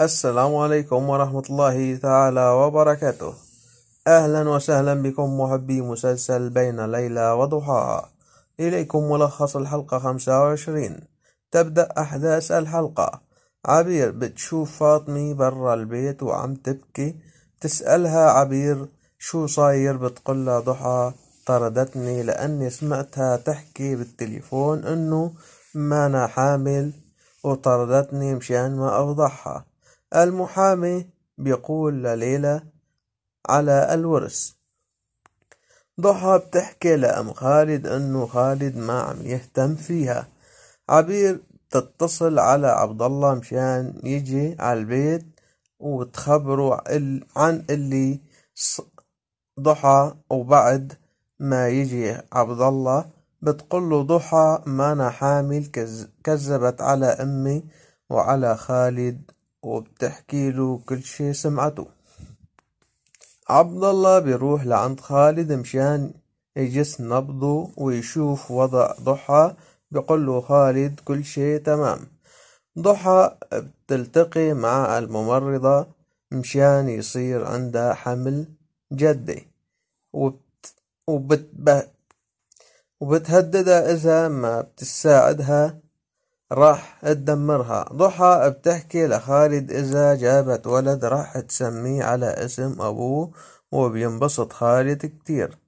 السلام عليكم ورحمة الله تعالى وبركاته أهلا وسهلا بكم محبي مسلسل بين ليلى وضحاها إليكم ملخص الحلقة 25 تبدأ أحداث الحلقة عبير بتشوف فاطمي برا البيت وعم تبكي تسألها عبير شو صاير بتقولها ضحى طردتني لأني سمعتها تحكي بالتليفون إنه ما أنا حامل وطردتني مشان ما أفضحها المحامي بيقول لليلى على الورث ضحى بتحكي لأم خالد إنه خالد ما عم يهتم فيها عبير تتصل على عبد الله مشان يجي على البيت وتخبره عن اللي ضحى وبعد ما يجي عبد الله بتقول له ضحى ما أنا حامل كذبت على أمي وعلى خالد وبتحكي له كل شي سمعته عبد الله بيروح لعند خالد مشان يجس نبضه ويشوف وضع ضحى له خالد كل شي تمام ضحى بتلتقي مع الممرضة مشان يصير عندها حمل جدي وبت... وبت... وبتهددها إذا ما بتساعدها راح تدمرها ضحى بتحكي لخالد إذا جابت ولد راح تسميه على اسم أبوه وبينبسط خالد كتير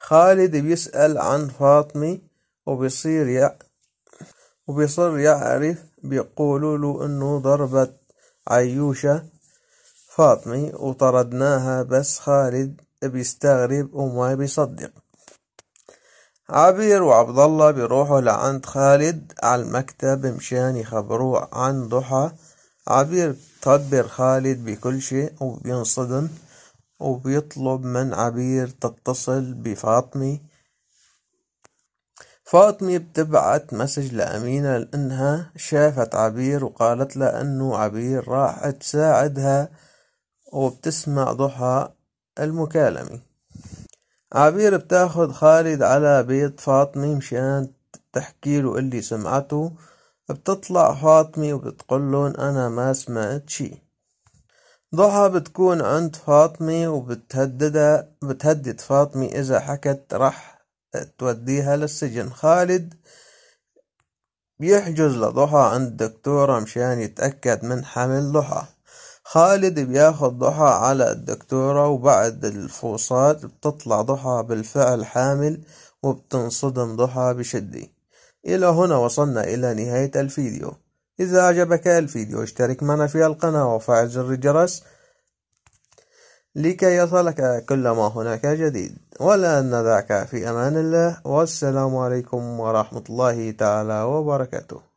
خالد بيسأل عن فاطمة وبيصير يع... وبيصير يعرف بيقولوا له إنه ضربت عيوشة فاطمة وطردناها بس خالد بيستغرب وما بيصدق عبير وعبد الله بيروحوا لعند خالد على المكتب مشان يخبروه عن ضحى عبير تخبر خالد بكل شيء وبينصدم وبيطلب من عبير تتصل بفاطمة فاطمة بتبعت مسج لأمينة لأنها شافت عبير وقالت لها أنه عبير راح تساعدها وبتسمع ضحى المكالمة عبير بتاخد خالد على بيت فاطمة مشان تحكيله اللي سمعته بتطلع فاطمة وبتقولن أنا ما سمعت شي ضحى بتكون عند فاطمة وبتهددها بتهدد فاطمة إذا حكت رح توديها للسجن خالد بيحجز لضحى عند دكتورة مشان يتأكد من حمل ضحى خالد بياخد ضحى على الدكتورة وبعد الفحوصات بتطلع ضحى بالفعل حامل وبتنصدم ضحى بشدة إلى هنا وصلنا إلى نهاية الفيديو إذا أعجبك الفيديو اشترك معنا في القناة وفعل زر الجرس لكي يصلك كل ما هناك جديد ولا ذاك في أمان الله والسلام عليكم ورحمة الله تعالى وبركاته